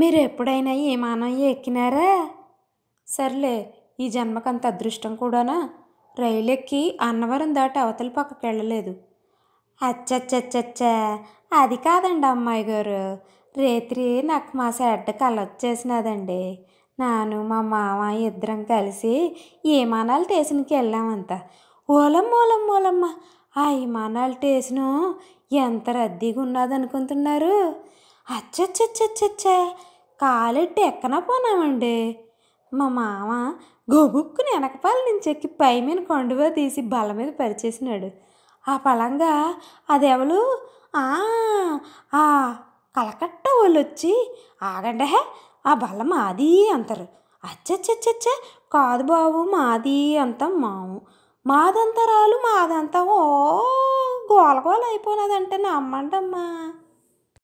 మీరు ఎప్పుడైనా విమానం ఎక్కినారా సర్లే ఈ జన్మకంత అదృష్టం కూడానా రైలు ఎక్కి అన్నవరం దాటి అవతల పక్కకి వెళ్ళలేదు అచ్చచ్చచ్చచ్చ అది కాదండి అమ్మాయి గారు రేత్రి నాకు మా సెడ్డ కలొచ్చేసినదండి నాను మా మామ ఇద్దరం కలిసి విమానాల స్టేషన్కి వెళ్ళామంత ఓలం మూలం మూలమ్మ ఆ విమానాల టేసినో ఎంత రద్దీగా ఉన్నదనుకుంటున్నారు అచ్చచ్చచ్చచ్చచ్చా కాలెట్టి ఎక్కన పోనామండి మా మామ గబుక్కుని వెనకపాల నుంచి ఎక్కి పై మీద కొండవ తీసి బల్ల మీద పరిచేసినాడు ఆ పలంగా అదెవలు ఆ కలకట్ట వాళ్ళు వచ్చి ఆగండి ఆ బల్ల మాది అంటారు అచ్చచ్చచ్చచ్చ కాదు బాబు మాది అంతా మాము మాదంతా మాదంతా ఓ గోలగోల అయిపోయినదంటే నమ్మండమ్మా